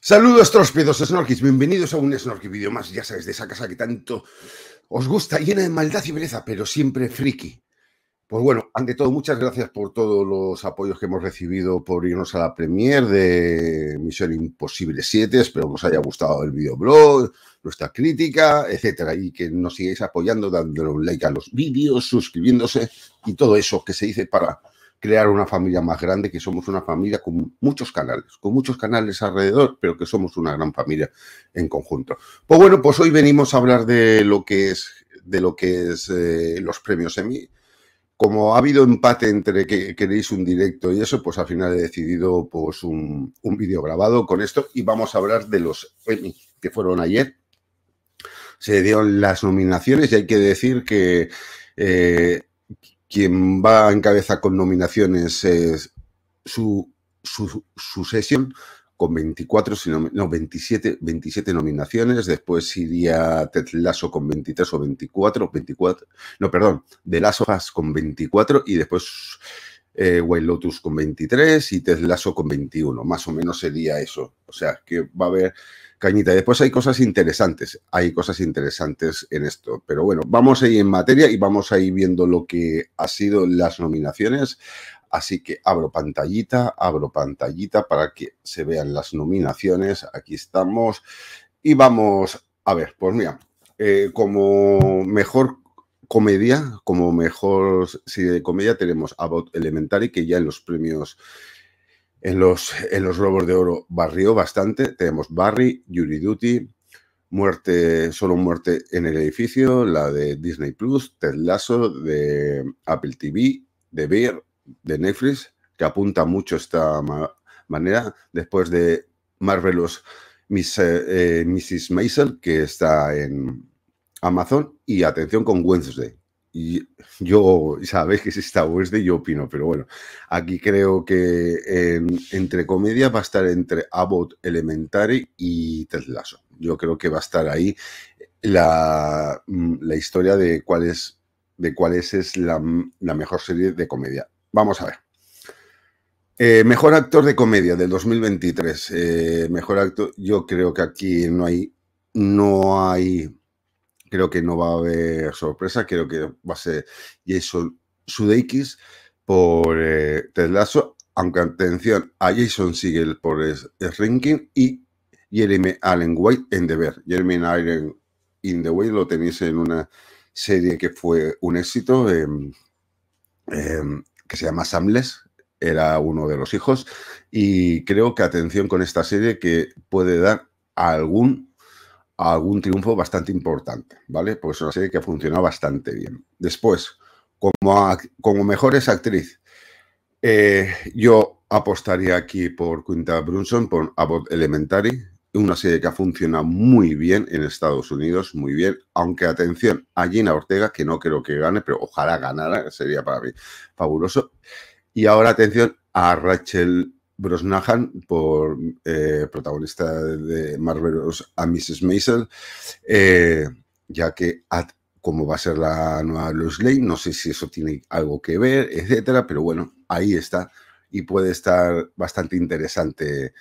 Saludos tróspedos snorkis, bienvenidos a un snorky vídeo más, ya sabes, de esa casa que tanto os gusta, llena de maldad y belleza, pero siempre friki. Pues bueno, ante todo, muchas gracias por todos los apoyos que hemos recibido por irnos a la premier de Misión Imposible 7. Espero que os haya gustado el videoblog, nuestra crítica, etcétera. Y que nos sigáis apoyando, dándole un like a los vídeos, suscribiéndose y todo eso que se dice para crear una familia más grande, que somos una familia con muchos canales, con muchos canales alrededor, pero que somos una gran familia en conjunto. Pues bueno, pues hoy venimos a hablar de lo que es, de lo que es eh, los premios Emmy como ha habido empate entre que queréis un directo y eso, pues al final he decidido pues un, vídeo grabado con esto y vamos a hablar de los que fueron ayer. Se dieron las nominaciones y hay que decir que eh, quien va en cabeza con nominaciones es su, su, su sesión con 24, no, 27, 27 nominaciones. Después iría Ted Lasso con 23 o 24, 24, no, perdón, de Last con 24 y después eh, Lotus con 23 y Ted Lasso con 21. Más o menos sería eso. O sea, que va a haber cañita. después hay cosas interesantes, hay cosas interesantes en esto. Pero bueno, vamos ahí en materia y vamos ahí viendo lo que ha sido las nominaciones. Así que abro pantallita, abro pantallita para que se vean las nominaciones. Aquí estamos. Y vamos a ver, pues mira, eh, como mejor comedia, como mejor serie de comedia tenemos About Elementary, que ya en los premios, en los, en los Globos de Oro barrió bastante. Tenemos Barry, Yuri Duty, Muerte, solo muerte en el edificio, la de Disney Plus, Ted Lasso de Apple TV, de Beer de Netflix, que apunta mucho esta manera, después de Marvelous eh, eh, Mrs. Maisel, que está en Amazon, y atención con Wednesday. Y yo, sabéis que si está Wednesday, yo opino, pero bueno, aquí creo que entre comedias va a estar entre Abbott Elementary y Ted Lasso. Yo creo que va a estar ahí la, mm, la historia de cuál es, de cuál es, es la mejor serie de comedia. Vamos a ver. Eh, mejor actor de comedia del 2023. Eh, mejor actor. Yo creo que aquí no hay. No hay. Creo que no va a haber sorpresa. Creo que va a ser Jason Sudeikis por eh, Ted Lasso. Aunque atención a Jason Siegel por el Ranking y Jeremy Allen White en The Bear. Jeremy Allen in The Way lo tenéis en una serie que fue un éxito que se llama Samles, era uno de los hijos, y creo que atención con esta serie que puede dar algún, algún triunfo bastante importante, ¿vale? Pues una serie que ha funcionado bastante bien. Después, como, como mejor es actriz, eh, yo apostaría aquí por Quinta Brunson, por Abbott Elementary, una serie que ha funcionado muy bien en Estados Unidos, muy bien, aunque atención a Gina Ortega, que no creo que gane, pero ojalá ganara, sería para mí fabuloso. Y ahora atención a Rachel Brosnahan, por eh, protagonista de Marvelous a Mrs. Maisel, eh, ya que como va a ser la nueva Lois Lane, no sé si eso tiene algo que ver, etcétera, pero bueno, ahí está y puede estar bastante interesante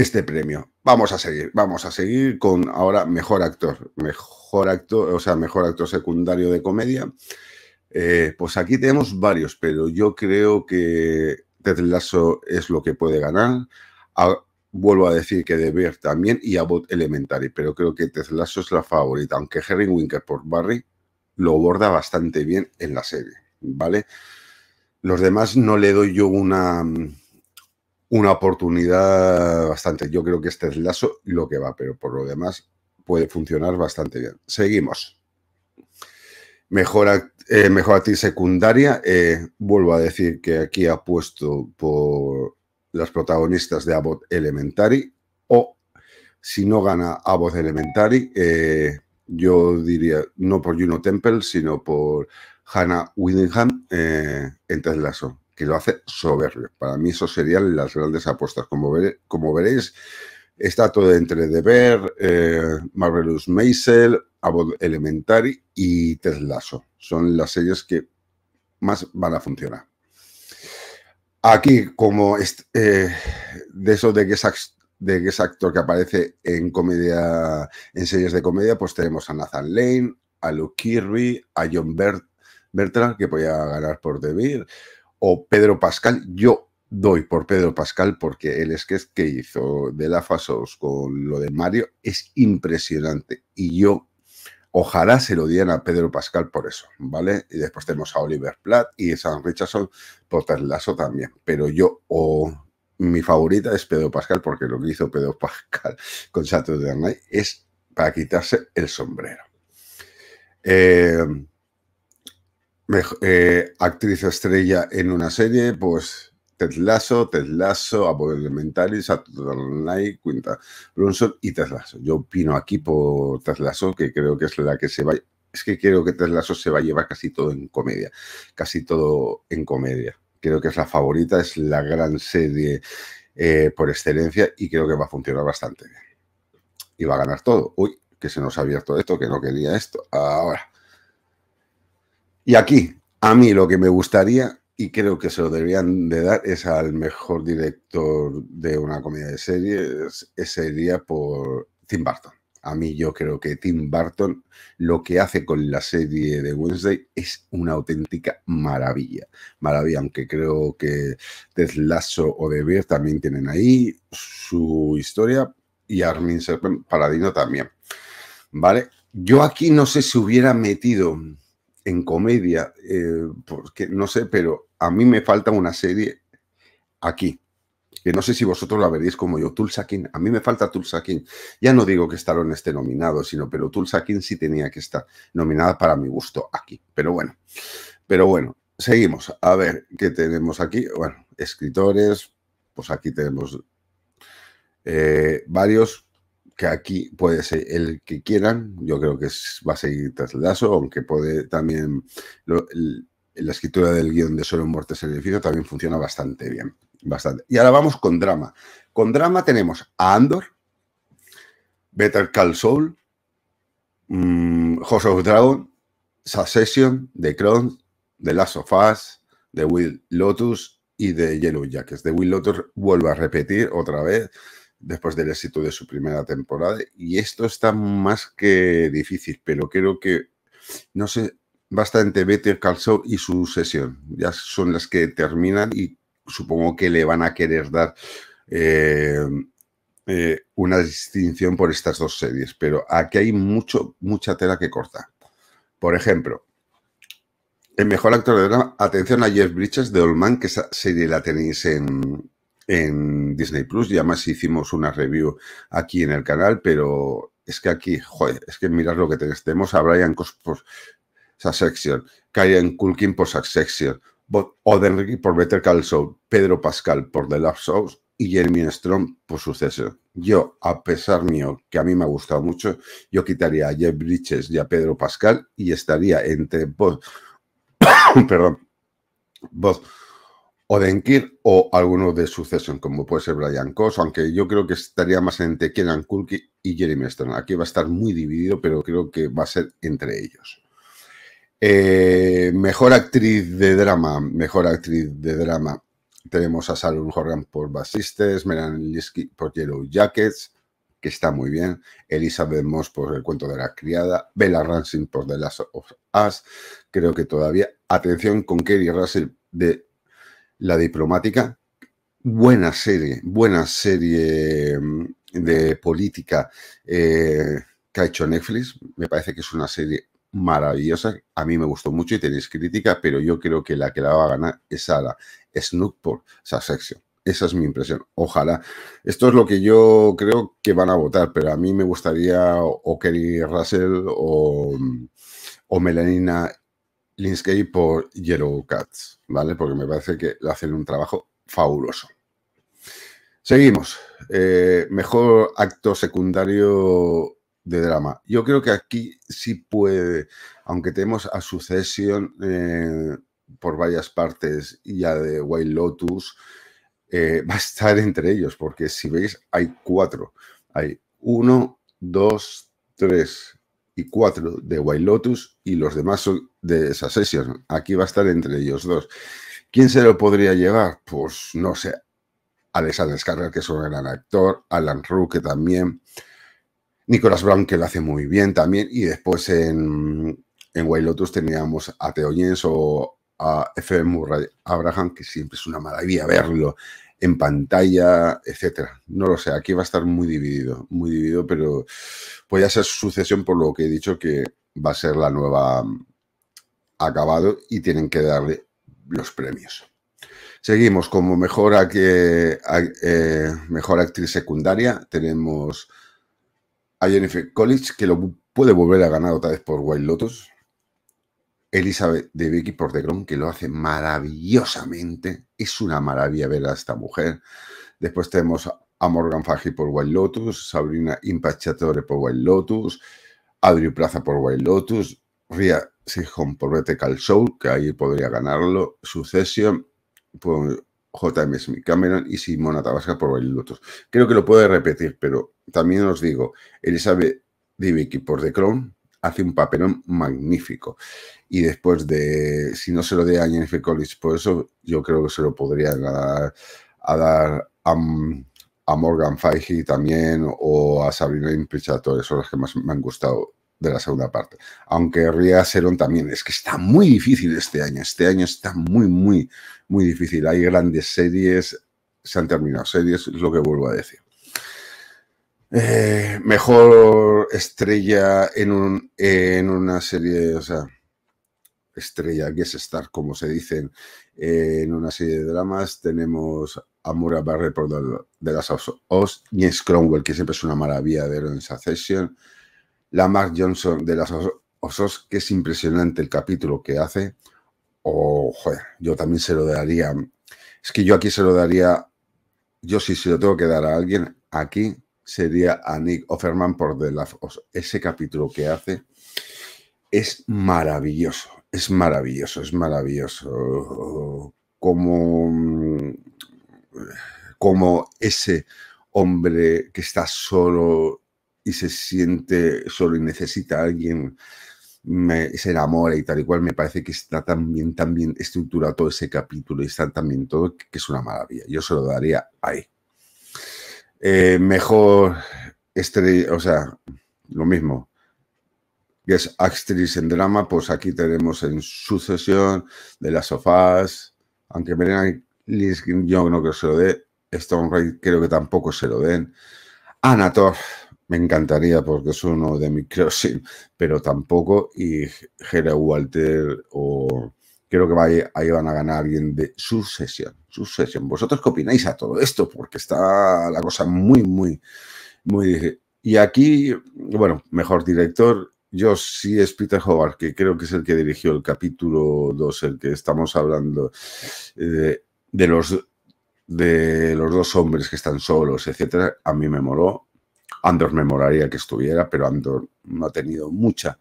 este premio. Vamos a seguir, vamos a seguir con ahora mejor actor, mejor actor, o sea, mejor actor secundario de comedia. Eh, pues aquí tenemos varios, pero yo creo que Ted Lasso es lo que puede ganar. vuelvo a decir que De Beer también y Abbott Elementary, pero creo que Ted Lasso es la favorita, aunque Harry Winker por Barry lo borda bastante bien en la serie, ¿vale? Los demás no le doy yo una, mm, una oportunidad bastante. Yo creo que este es Lazo lo que va, pero por lo demás puede funcionar bastante bien. Seguimos. Mejor, eh, actriz secundaria. Eh, vuelvo a decir que aquí ha puesto por las protagonistas de Abbott Elementary o si no gana Abbott Elementary, eh, yo diría no por Juno Temple, sino por Hannah Whittingham eh, en Ted que lo hace soberbio. Para mí eso serían las grandes apuestas. Como, veréis, está todo entre The Bear, eh, Marvelous Maisel, Abbott Elementary y Lasso. Son las series que más van a funcionar. Aquí, como eh, de eso de que, es que que aparece en comedia, en series de comedia, pues tenemos a Nathan Lane, a Luke Kirby, a John Bert Bertrand, que podía ganar por The o Pedro Pascal. Yo doy por Pedro Pascal porque el es que hizo de la Fasos con lo de Mario es impresionante y yo ojalá se lo dieran a Pedro Pascal por eso, ¿vale? Y después tenemos a Oliver Platt y a Sam Richardson por Terlazo también, pero yo o mi favorita es Pedro Pascal porque lo que hizo Pedro Pascal con Saturday Night es para quitarse el sombrero. Eh, eh, actriz estrella en una serie, pues Ted Lasso, Ted Lasso, Apple Elementary, Saturday Night, Quinta Brunson y Ted Yo opino aquí por Ted que creo que es la que se va... Es que creo que Ted se va a llevar casi todo en comedia, casi todo en comedia. Creo que es la favorita, es la gran serie eh, por excelencia y creo que va a funcionar bastante Y va a ganar todo. Uy, que se nos ha abierto esto, que no quería esto. Ahora. Y aquí, a mí lo que me gustaría, y creo que se lo deberían de dar, es al mejor director de una comedia de series, sería por Tim Burton. A mí yo creo que Tim Burton lo que hace con la serie de Wednesday es una auténtica maravilla. Maravilla, aunque creo que Deslazo o De Beer también tienen ahí su historia y Armin Serpent Paladino también. ¿Vale? Yo aquí no sé si hubiera metido en comedia, eh, porque no sé, pero a mí me falta una serie aquí, que no sé si vosotros la veréis como yo, Tulsa King, a mí me falta Tulsa King. Ya no digo que Stallone esté nominado, sino, pero Tulsa King sí tenía que estar nominada para mi gusto aquí. Pero bueno, pero bueno, seguimos. A ver, ¿qué tenemos aquí? Bueno, escritores, pues aquí tenemos eh, varios, que aquí puede ser el que quieran, yo creo que va a seguir tras el lazo, aunque puede también la escritura del guión de Solo Muertes en el edificio también funciona bastante bien. Bastante. Y ahora vamos con drama. Con drama tenemos a Andor, Better Call Saul, mmm, House of Dragon, Succession, The Crown, The Last of Us, The Will Lotus y The Yellow Jackets. The Will Lotus vuelve a repetir otra vez después del éxito de su primera temporada. Y esto está más que difícil, pero creo que, no sé, bastante Better Call Saul y su sesión. Ya son las que terminan y supongo que le van a querer dar eh, eh, una distinción por estas dos series. Pero aquí hay mucho, mucha tela que corta. Por ejemplo, el mejor actor de drama, atención a Jeff Bridges de Old que esa serie la tenéis en, en Disney Plus. Y además hicimos una review aquí en el canal, pero es que aquí, joder, es que mirad lo que tenemos. a Brian Cos por Succession, Karen Culkin por Succession, Odenricky por Better Call Saul, Pedro Pascal por The Love Souls y Jeremy Strong por Succession. Yo, a pesar mío, que a mí me ha gustado mucho, yo quitaría a Jeff Bridges y a Pedro Pascal y estaría entre vos, perdón, vos o Denkir o alguno de Succession, como puede ser Brian Cox, aunque yo creo que estaría más entre Kieran Kulki y Jeremy Stone. Aquí va a estar muy dividido, pero creo que va a ser entre ellos. Eh, mejor actriz de drama, mejor actriz de drama. Tenemos a Salun Horgan por Basistes, Melanie Linsky por Yellow Jackets, que está muy bien, Elizabeth Moss por El cuento de la criada, Bella Ransing por The Last of Us, creo que todavía, atención con Kerry Russell de la diplomática, buena serie, buena serie mm, de política eh, que ha hecho Netflix. Me parece que es una serie maravillosa. A mí me gustó mucho y tenéis crítica, pero yo creo que la que la va a ganar es a la Snook por esa Esa es mi impresión. Ojalá. Esto es lo que yo creo que van a votar, pero a mí me gustaría o Kelly Russell o, mm, o Melanina Linscape por Yellow Cats, ¿vale? Porque me parece que hacen un trabajo fabuloso. Seguimos. Eh, mejor acto secundario de drama. Yo creo que aquí sí puede, aunque tenemos a sucesión eh, por varias partes y a de White Lotus, eh, va a estar entre ellos, porque si veis hay cuatro. Hay uno, dos, tres, y cuatro de White Lotus y los demás son de esa sesión. Aquí va a estar entre ellos dos. ¿Quién se lo podría llevar? Pues no sé. Alexander descarga que es un gran actor, Alan Rook, también, Nicolas Brown, que lo hace muy bien también, y después en, en Lotus teníamos a Theo Jens o a F. Murray Abraham, que siempre es una maravilla verlo en pantalla, etcétera. No lo sé, aquí va a estar muy dividido, muy dividido, pero puede a ser sucesión por lo que he dicho que va a ser la nueva mm, acabado y tienen que darle los premios. Seguimos como mejor, que, eh, eh, mejor actriz secundaria. Tenemos a Jennifer College que lo puede volver a ganar otra vez por Wild Lotus. Elizabeth de por The Crown, que lo hace maravillosamente. Es una maravilla ver a esta mujer. Después tenemos a Morgan Faji por Wild Lotus, Sabrina Impachatore por Wild Lotus, Adri Plaza por Wild Lotus, Ria Sijón por Vertical Soul, que ahí podría ganarlo, Sucesión por JM Smith Cameron y Simona Tabasca por Wild Lotus. Creo que lo puede repetir, pero también os digo, Elizabeth Vicky por The Crown, hace un papelón magnífico. Y después de, si no se lo de a Jennifer College por eso yo creo que se lo podría dar a, dar a, a Morgan Feige también o a Sabrina Imprichatorio, son las que más me han gustado de la segunda parte. Aunque Ria Seron también, es que está muy difícil este año, este año está muy, muy, muy difícil. Hay grandes series, se han terminado series, es lo que vuelvo a decir. Eh, mejor estrella en, un, en una serie, o sea, estrella, es star, como se dicen, en una serie de dramas. Tenemos a Barre por The, Os, Last of Cromwell, que siempre es una maravilla de en Succession, la Mark Johnson de Las osos que es impresionante el capítulo que hace. O, joder, yo también se lo daría. Es que yo aquí se lo daría, yo sí si lo tengo que dar a alguien, aquí sería a Nick Offerman por The Last Ese capítulo que hace es maravilloso, es maravilloso, es maravilloso. Como, mm, como ese hombre que está solo y se siente solo y necesita a alguien, se enamora y tal y cual, me parece que está también también tan bien estructurado todo ese capítulo y está también todo, que es una maravilla. Yo se lo daría ahí. Eh, mejor, estrella, o sea, lo mismo, que es actriz en drama, pues aquí tenemos en sucesión de las sofás, aunque Melanie yo no creo que se lo dé, Stone creo que tampoco se lo den, Anator, me encantaría porque es uno de mi pero tampoco, y Hera Walter o creo que ahí van a ganar alguien de sucesión. Sucesión. ¿Vosotros qué opináis a todo esto? Porque está la cosa muy, muy, muy. Y aquí, bueno, mejor director. Yo sí es Peter Howard, que creo que es el que dirigió el capítulo 2, el que estamos hablando eh, de, los, de los dos hombres que están solos, etcétera. A mí me moró Andor me moraría que estuviera, pero Andor no ha tenido mucha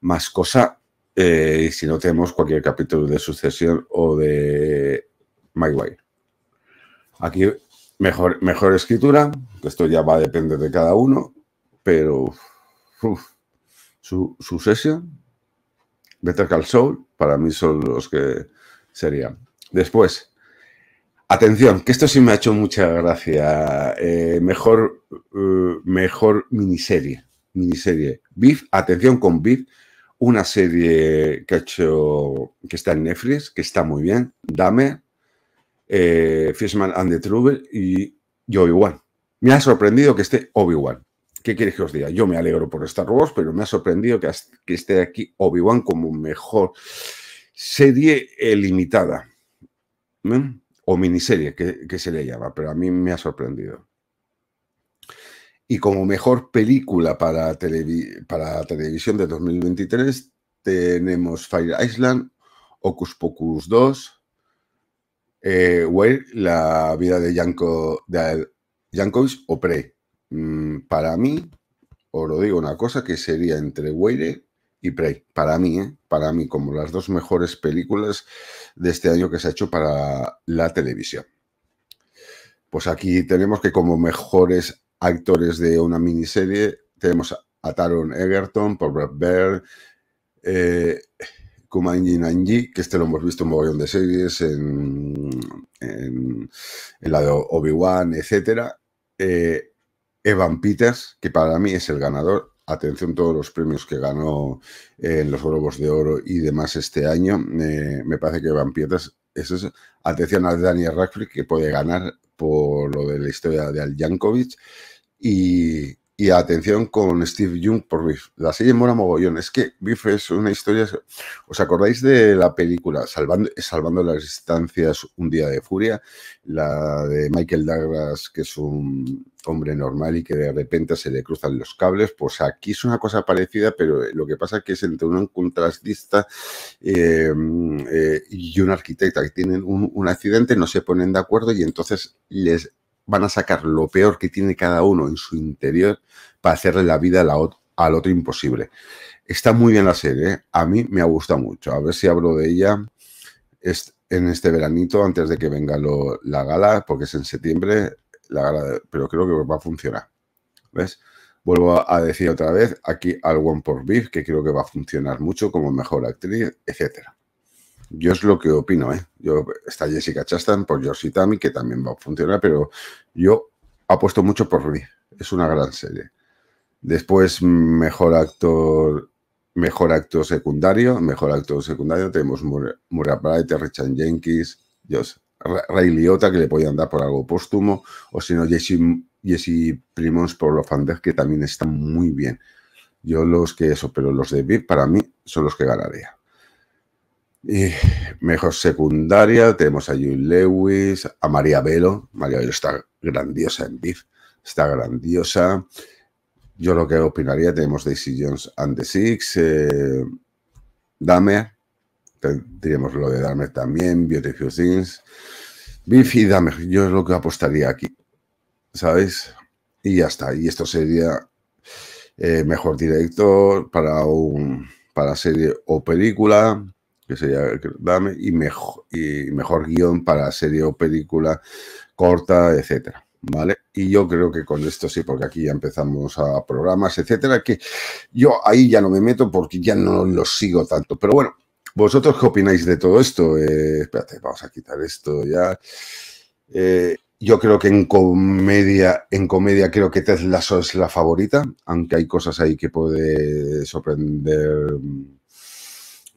más cosa eh, y si no tenemos cualquier capítulo de sucesión o de My Way. Aquí mejor, mejor escritura, esto ya va a depender de cada uno, pero su, sucesión, Better Call Saul, para mí son los que serían. Después, atención, que esto sí me ha hecho mucha gracia. Eh, mejor, eh, mejor miniserie. Miniserie. Beef, atención con Beef, una serie que ha hecho, que está en Netflix, que está muy bien, Dame, eh, Fishman and the Trouble y, Obi-Wan. Me ha sorprendido que esté Obi-Wan. ¿Qué quieres que os diga? Yo me alegro por Star Wars, pero me ha sorprendido que, esté aquí Obi-Wan como mejor serie limitada. O miniserie, que, que se le llama, pero a mí me ha sorprendido. Y como mejor película para, televisión de 2023 tenemos Fire Island, Ocus Pocus 2, eh, La vida de Yanko, de o Prey. Mm, para mí, os lo digo una cosa, que sería entre Where y Prey. Para mí, eh, para mí, como las dos mejores películas de este año que se ha hecho para la televisión. Pues aquí tenemos que como mejores actores de una miniserie. Tenemos a Taron Egerton por Brad Bird, eh, Kumanji Nanji, que este lo hemos visto en un de series, en, en, la de Obi-Wan, etc. Eh, Evan Peters, que para mí es el ganador. Atención, todos los premios que ganó en eh, los Globos de Oro y demás este año. Eh, me parece que Evan Peters, eso Atención a Daniel Radcliffe, que puede ganar por lo de la historia de Al Y, y atención con Steve Jung por Biff. La serie mora mogollón. Es que Biff es una historia. ¿Os acordáis de la película Salvando, las Distancias, Un Día de Furia? La de Michael Douglas, que es un hombre normal y que de repente se le cruzan los cables. Pues aquí es una cosa parecida, pero lo que pasa es que es entre un contrastista em, eh, y un arquitecta que tienen un accidente, no se ponen de acuerdo y entonces les van a sacar lo peor que tiene cada uno en su interior para hacerle la vida al otro imposible. Está muy bien la serie, ¿eh? a mí me ha gustado mucho. A ver si hablo de ella en este veranito antes de que venga la gala, porque es en septiembre, la gala pero creo que va a funcionar. ¿Ves? Vuelvo a decir otra vez aquí al One por Beef, que creo que va a funcionar mucho como mejor actriz, etcétera. Yo es lo que opino, ¿eh? Yo, está Jessica chastan por George que también va a funcionar, pero yo apuesto mucho por Lee. Es una gran serie. Después, mejor actor, mejor actor secundario, mejor actor secundario, tenemos Murray Bright, Richard Jenkins, Ray Liotta, que le podían dar por algo póstumo, o si no, Jesse, Jesse Primos por los Fandes, que también están muy bien. Yo los que eso, pero los de VIP para mí son los que ganaría. Y mejor secundaria, tenemos a June Lewis, a María Velo. María Velo está grandiosa en BIF, está grandiosa. Yo lo que opinaría, tenemos Daisy Jones and the Six, eh, Dame, tendríamos lo de Dame también, Beautiful Things. BIF y Dame, yo es lo que apostaría aquí, ¿sabes? Y ya está, y esto sería eh, mejor director para, un, para serie o película que sería Dame, y mejor, y mejor guión para serie o película corta, etcétera. ¿Vale? Y yo creo que con esto sí, porque aquí ya empezamos a programas, etcétera, que yo ahí ya no me meto porque ya no lo sigo tanto. Pero bueno, ¿vosotros qué opináis de todo esto? Eh, espérate, vamos a quitar esto ya. Eh, yo creo que en comedia, en comedia creo que Tesla es la favorita, aunque hay cosas ahí que puede sorprender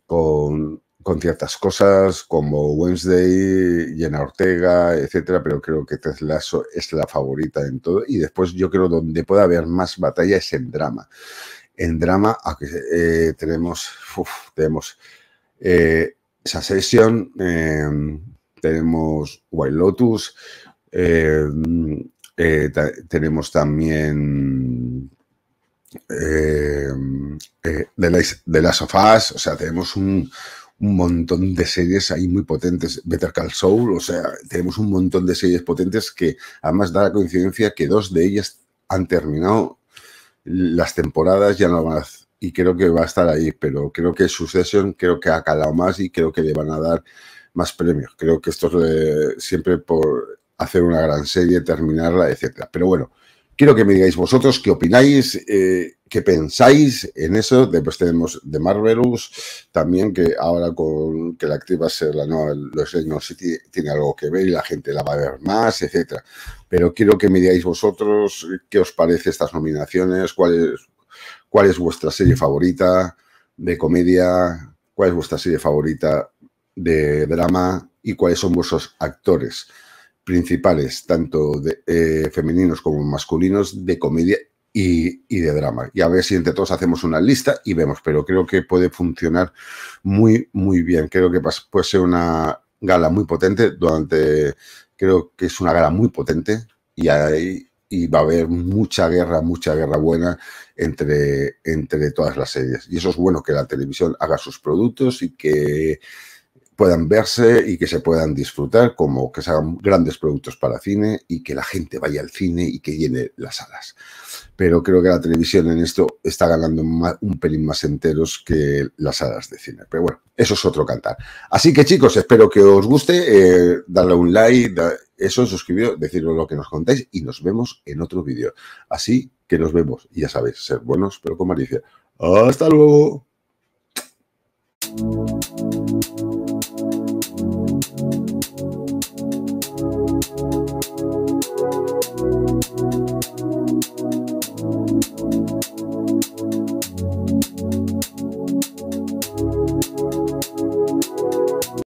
con con ciertas cosas como Wednesday, Jenna Ortega, etcétera, pero creo que Tesla es la favorita en todo. Y después yo creo donde puede haber más batalla es en drama. En drama eh, tenemos, uf, tenemos esa eh, sesión, em, tenemos White Lotus, em, eh, tenemos también de em, las Last of Us, o sea, tenemos un, un montón de series ahí muy potentes. Better Call Saul, o sea, tenemos un montón de series potentes que además da la coincidencia que dos de ellas han terminado las temporadas ya no más y creo que va a estar ahí, pero creo que Succession creo que ha calado más y creo que le van a dar más premios. Creo que esto es eh, siempre por hacer una gran serie, terminarla, etcétera. Pero bueno, Quiero que me digáis vosotros qué opináis, eh, qué pensáis en eso. Después tenemos The Marvelous, también que ahora con que la activa va ser la nueva Los sé City tiene algo que ver y la gente la va a ver más, etcétera. Pero quiero que me digáis vosotros qué os parece estas nominaciones, cuál es, cuál es vuestra serie favorita de comedia, cuál es vuestra serie favorita de drama y cuáles son vuestros actores principales, tanto de, eh, femeninos como masculinos, de comedia y, y, de drama. Y a ver si entre todos hacemos una lista y vemos, pero creo que puede funcionar muy, muy bien. Creo que puede ser una gala muy potente durante, creo que es una gala muy potente y ahí y va a haber mucha guerra, mucha guerra buena entre, entre todas las series. Y eso es bueno que la televisión haga sus productos y que puedan verse y que se puedan disfrutar, como que se hagan grandes productos para cine y que la gente vaya al cine y que llene las salas. Pero creo que la televisión en esto está ganando un pelín más enteros que las salas de cine. Pero bueno, eso es otro cantar. Así que chicos, espero que os guste, eh, darle un like, eso, suscribiros, deciros lo que nos contáis y nos vemos en otro vídeo. Así que nos vemos, y ya sabéis, ser buenos pero con malicia. Hasta luego.